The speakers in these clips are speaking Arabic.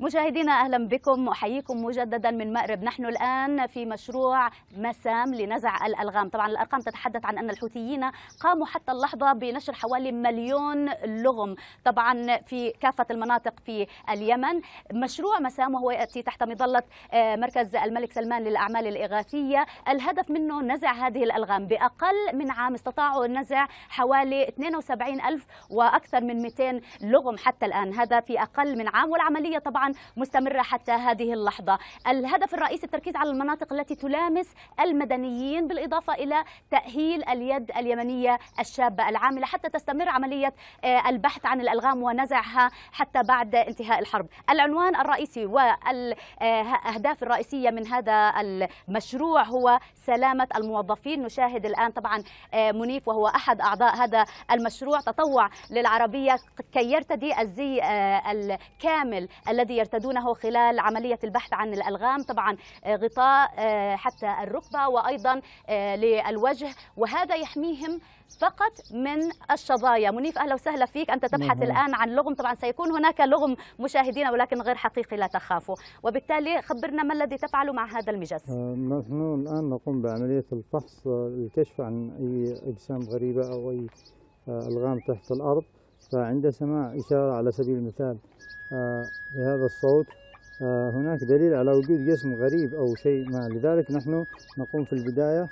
مشاهدينا اهلا بكم احييكم مجددا من مأرب نحن الان في مشروع مسام لنزع الالغام طبعا الارقام تتحدث عن ان الحوثيين قاموا حتى اللحظه بنشر حوالي مليون لغم طبعا في كافه المناطق في اليمن مشروع مسام وهو ياتي تحت مظله آه، مركز الملك سلمان للاعمال الاغاثيه الهدف منه نزع هذه الالغام باقل من عام استطاعوا نزع حوالي 72 الف واكثر من 200 لغم حتى الان هذا في اقل من عام والعمليه طبعا مستمرة حتى هذه اللحظة الهدف الرئيسي التركيز على المناطق التي تلامس المدنيين بالإضافة إلى تأهيل اليد اليمنية الشابة العاملة حتى تستمر عملية آه، البحث عن الألغام ونزعها حتى بعد انتهاء الحرب العنوان الرئيسي والأهداف آه، الرئيسية من هذا المشروع هو سلامة الموظفين نشاهد الآن طبعا آه، منيف وهو أحد أعضاء هذا المشروع تطوع للعربية كي يرتدي الزي الكامل الذي يرتدونه خلال عملية البحث عن الألغام طبعا آه، غطاء آه، حتى الركبة وأيضا آه، للوجه وهذا يحميهم فقط من الشظايا منيف أهلا وسهلا فيك أنت تبحث مهم. نعم. الآن عن لغم طبعا سيكون هناك لغم مشاهدين ولكن غير حقيقي لا تخافوا وبالتالي خبرنا ما الذي تفعله مع هذا المجس نحن الآن نقوم بعملية الفحص للكشف عن أي أجسام غريبة أو أي ألغام تحت الأرض فعند سماع إشارة على سبيل المثال آه، بهذا الصوت آه، هناك دليل على وجود جسم غريب أو شيء ما لذلك نحن نقوم في البداية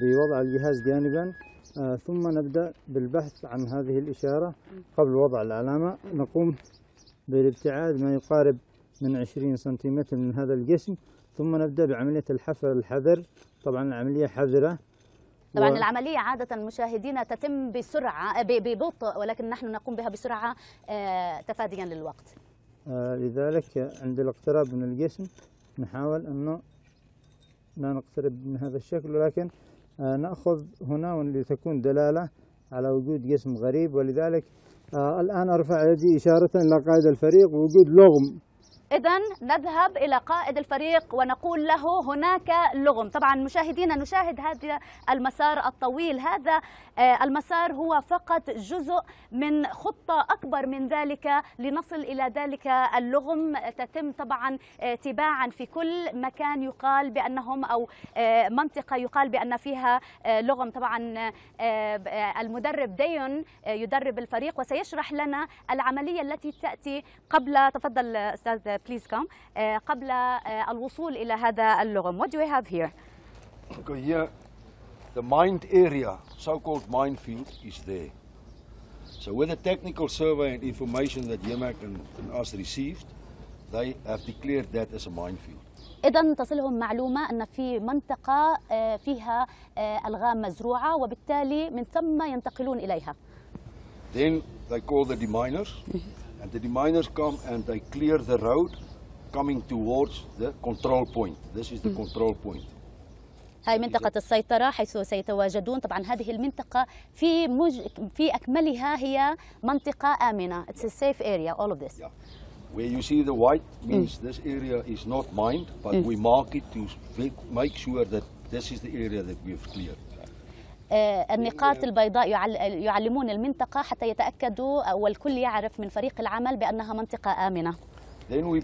بوضع الجهاز جانبا آه، ثم نبدأ بالبحث عن هذه الإشارة قبل وضع العلامة نقوم بالابتعاد ما يقارب من 20 سنتيمتر من هذا الجسم ثم نبدأ بعملية الحفر الحذر طبعا العملية حذرة طبعا و... العملية عادة مشاهدينا تتم بسرعة آه، ببطء ولكن نحن نقوم بها بسرعة آه، تفاديا للوقت آه، لذلك عند الاقتراب من الجسم نحاول أنه لا نقترب من هذا الشكل ولكن نأخذ هنا لتكون دلالة على وجود جسم غريب ولذلك الآن أرفع يدي إشارة إلى قائد الفريق وجود لغم إذا نذهب إلى قائد الفريق ونقول له هناك لغم طبعا مشاهدينا نشاهد هذا المسار الطويل هذا آه، المسار هو فقط جزء من خطة أكبر من ذلك لنصل إلى ذلك اللغم تتم طبعا آه، تباعا في كل مكان يقال بأنهم أو آه، منطقة يقال بأن فيها لغم طبعا المدرب ديون يدرب الفريق وسيشرح لنا العملية التي تأتي قبل تفضل أستاذ please come قبل الوصول إلى هذا اللغم what do we have here okay here the mined area so-called minefield is there so with the technical survey and information that Yemak and, and us received they have declared that as a minefield اذا تصلهم معلومه ان في منطقه فيها الغام مزروعه وبالتالي من ثم ينتقلون اليها Then they call the deminers And the miners come and they clear the road coming towards the control point. This is the hmm. control point. هاي منطقة السيطرة حيث سيتواجدون طبعا هذه المنطقة في مج... في أكملها هي منطقة آمنة it's a safe area all of this yeah. where you see the white hmm. means mm. this area is not mined but mm. we mark it to make sure that this is the area that we've cleared النقاط البيضاء يعلمون المنطقة حتى يتأكدوا والكل يعرف من فريق العمل بأنها منطقة آمنة. Then we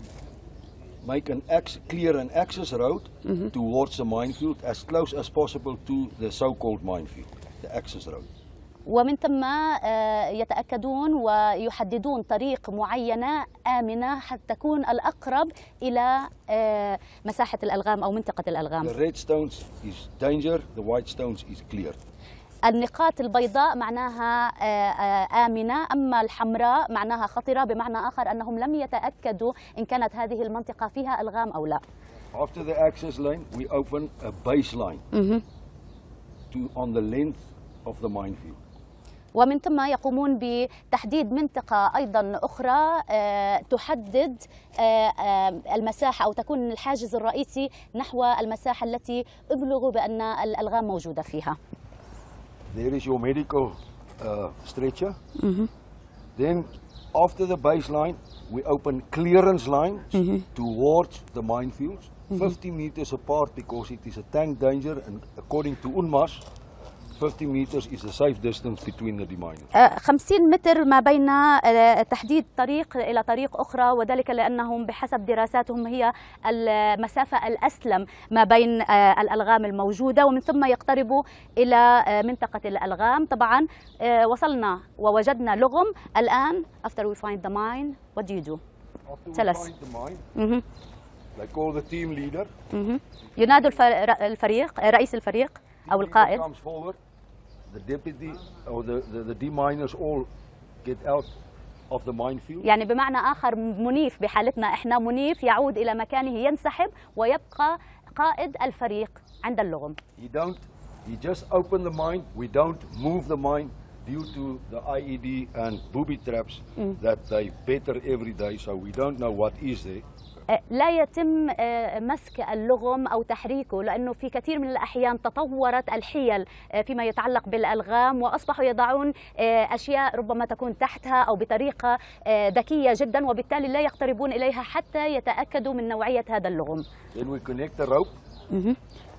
make an ex clear an access road mm -hmm. towards the minefield as close as possible to the so-called minefield, the access road. ومن ثم يتأكدون ويحددون طريق معينة آمنة حتى تكون الأقرب إلى مساحة الألغام أو منطقة الألغام. The red stones is danger, the white stones is clear. النقاط البيضاء معناها آه، آه، آمنة أما الحمراء معناها خطرة بمعنى آخر أنهم لم يتأكدوا إن كانت هذه المنطقة فيها ألغام أو لا After the access lane we open a baseline mm -hmm. to on the length of the minefield ومن ثم يقومون بتحديد منطقة أيضا أخرى آه، تحدد المساحة أو تكون الحاجز الرئيسي نحو المساحة التي أبلغوا بأن الألغام موجودة فيها there is your medical uh, stretcher. Mm -hmm. Then after the baseline, we open clearance lines mm -hmm. towards the minefields, mm -hmm. 50 meters apart because it is a tank danger and according to UNMAS, 50 متر is a safe distance between the miners. 50 آه، متر ما بين آه، تحديد طريق إلى طريق أخرى وذلك لأنهم بحسب دراساتهم هي المسافة الأسلم ما بين آه، الألغام الموجودة ومن ثم يقتربوا إلى منطقة الألغام طبعا وصلنا ووجدنا لغم الآن after we find the mine what do you do? Tell us. they call the team leader. ينادوا الفريق رئيس الفريق أو القائد. the deputy or the, the, the D miners all get out of the minefield. يعني بمعنى آخر منيف بحالتنا إحنا منيف يعود إلى مكانه ينسحب ويبقى قائد الفريق عند اللغم. He don't he just open the mine. We don't move the mine due to the IED and booby traps mm. that they better every day. So we don't know what is there. آه، لا يتم آه، مسك اللغم او تحريكه لانه في كثير من الاحيان تطورت الحيل آه، فيما يتعلق بالالغام واصبحوا يضعون اشياء ربما تكون تحتها او بطريقه ذكيه جدا وبالتالي لا يقتربون اليها حتى يتاكدوا من نوعيه هذا اللغم. Then we connect the rope.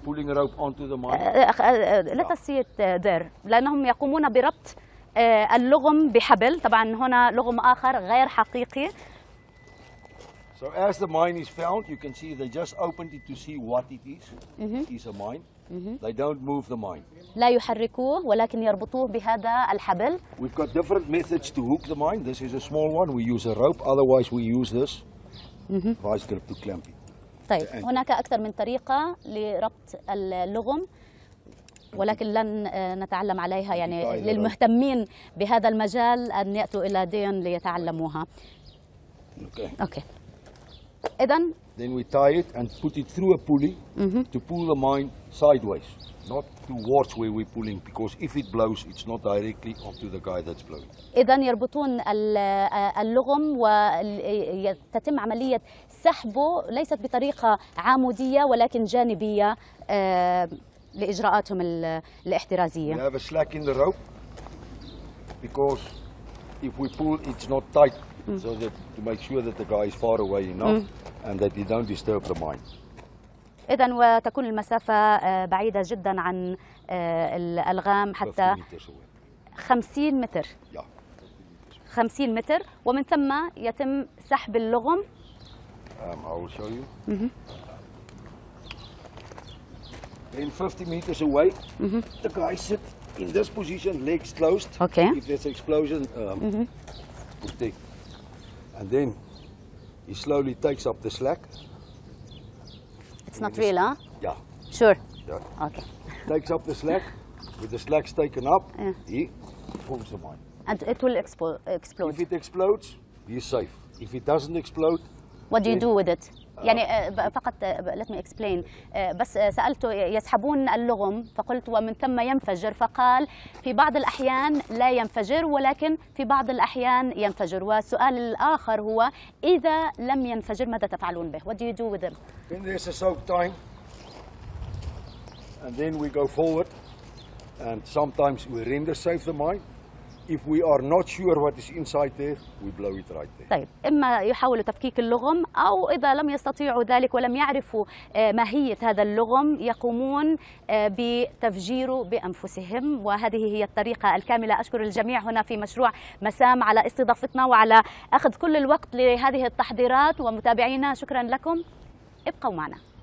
pulling rope onto the mine. Let us see it there. لانهم يقومون بربط اللغم بحبل، طبعا هنا لغم اخر غير حقيقي. So as the mine is found, you can see they just opened it to see what it is. Mm -hmm. It is a mine. Mm -hmm. They don't move the mine. لا يحركوه ولكن يربطوه بهذا الحبل. We've got different methods to hook the mine. This is a small one. We use a rope. Otherwise we use this mm -hmm. vice grip to clamp it. طيب هناك أكثر من طريقة لربط اللغم ولكن لن نتعلم عليها يعني للمهتمين بهذا المجال أن يأتوا إلى دين ليتعلموها. Okay. Okay. اذا then we tie it and put it through a pulley mm -hmm. to pull the mine sideways not towards where we're pulling because if it blows it's not directly onto the guy that's blowing اذا يربطون اللغم وتتم عمليه سحبه ليست بطريقه عموديه ولكن جانبيه لاجراءاتهم الاحترازيه we have a slack in the rope because if we pull, it's not tight, mm. so that to make sure that the guy is far away enough mm. and that he don't disturb the mine. إذا وتكون المسافة بعيدة جدا عن الألغام حتى 50 متر 50 متر ومن ثم يتم سحب اللغم um, I will show you. Mm -hmm. Then 50 meters away, mm -hmm. the guy sits in this position, legs closed. Okay. If there's explosion, um, uh, mm -hmm. protect. And then he slowly takes up the slack. It's not real, huh? Yeah. Sure. Yeah. Okay. Takes up the slack. With the slacks taken up, yeah. he pulls the mine. And it will explode. If it explodes, he's safe. If it doesn't explode, what do you do with it? يعني آه، فقط آه، let me explain آه، بس سألته يسحبون اللغم فقلت ومن ثم ينفجر فقال في بعض الأحيان لا ينفجر ولكن في بعض الأحيان ينفجر والسؤال الآخر هو إذا لم ينفجر ماذا تفعلون به What do you do with him? there's a soak time and then we go forward and sometimes we render safe the mine if we are not sure what is inside there we blow it right there. طيب اما يحاولوا تفكيك اللغم او اذا لم يستطيعوا ذلك ولم يعرفوا آه، ماهيه هذا اللغم يقومون آه، بتفجيره بانفسهم وهذه هي الطريقه الكامله اشكر الجميع هنا في مشروع مسام على استضافتنا وعلى اخذ كل الوقت لهذه التحضيرات ومتابعينا شكرا لكم ابقوا معنا